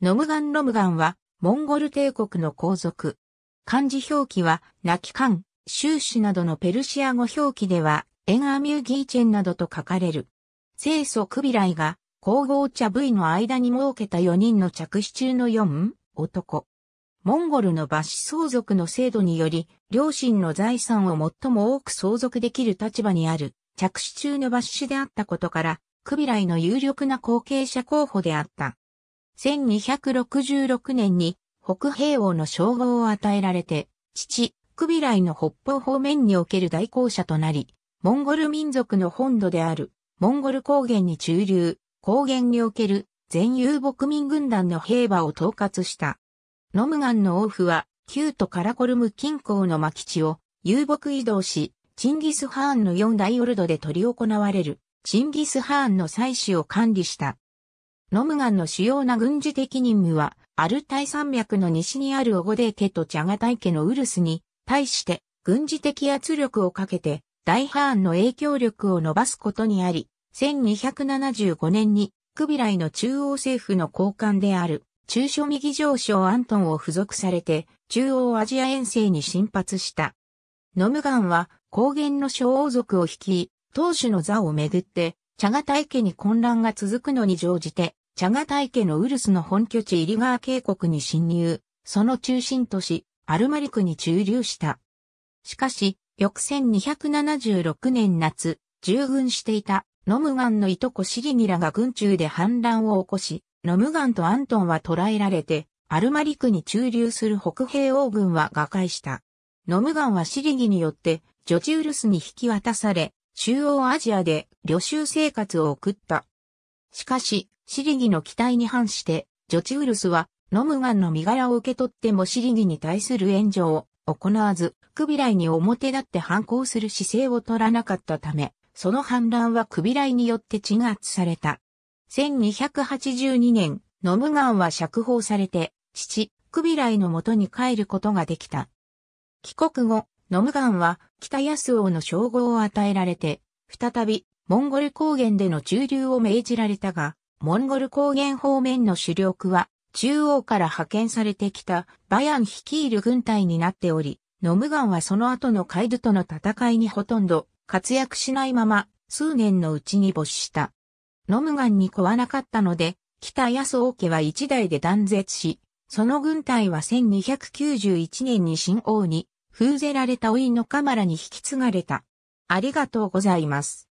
ノムガン・ロムガンは、モンゴル帝国の皇族。漢字表記は、ナキカン、シューシュなどのペルシア語表記では、エンアミューギーチェンなどと書かれる。清楚クビライが、皇后茶部位の間に設けた4人の着手中の4、男。モンゴルの罰氏相続の制度により、両親の財産を最も多く相続できる立場にある、着手中の罰氏であったことから、クビライの有力な後継者候補であった。1266年に北平王の称号を与えられて、父、クビライの北方方面における代行者となり、モンゴル民族の本土である、モンゴル高原に駐留、高原における全遊牧民軍団の兵馬を統括した。ノムガンの王府は、旧都カラコルム近郊の牧地を遊牧移動し、チンギス・ハーンの四大オルドで取り行われる、チンギス・ハーンの祭祀を管理した。ノムガンの主要な軍事的任務は、アルタイ山脈の西にあるオゴデー家とチャガタイ家のウルスに対して軍事的圧力をかけて大ハーンの影響力を伸ばすことにあり、1275年にクビライの中央政府の高官である中所右上将アントンを付属されて中央アジア遠征に進発した。ノムガンは高原の小王族を率い、当主の座をめぐって、チャガタイ家に混乱が続くのに乗じて、チガタイ家のウルスの本拠地イリガー渓谷に侵入、その中心都市、アルマリクに駐留した。しかし、翌1276年夏、従軍していたノムガンのいとこシリギラが軍中で反乱を起こし、ノムガンとアントンは捕らえられて、アルマリクに駐留する北平王軍は瓦解した。ノムガンはシリギによって、ジョジウルスに引き渡され、中央アジアで旅衆生活を送った。しかし、シリギの期待に反して、ジョチウルスは、ノムガンの身柄を受け取ってもシリギに対する援助を行わず、クビライに表立って反抗する姿勢を取らなかったため、その反乱はクビライによって鎮圧された。1282年、ノムガンは釈放されて、父、クビライの元に帰ることができた。帰国後、ノムガンは北安王の称号を与えられて、再びモンゴル高原での駐留を命じられたが、モンゴル高原方面の主力は、中央から派遣されてきたバヤン率いる軍隊になっており、ノムガンはその後のカイドとの戦いにほとんど活躍しないまま数年のうちに没した。ノムガンにはなかったので、北安王家は一代で断絶し、その軍隊は1291年に新王に封ぜられた老ンのカマラに引き継がれた。ありがとうございます。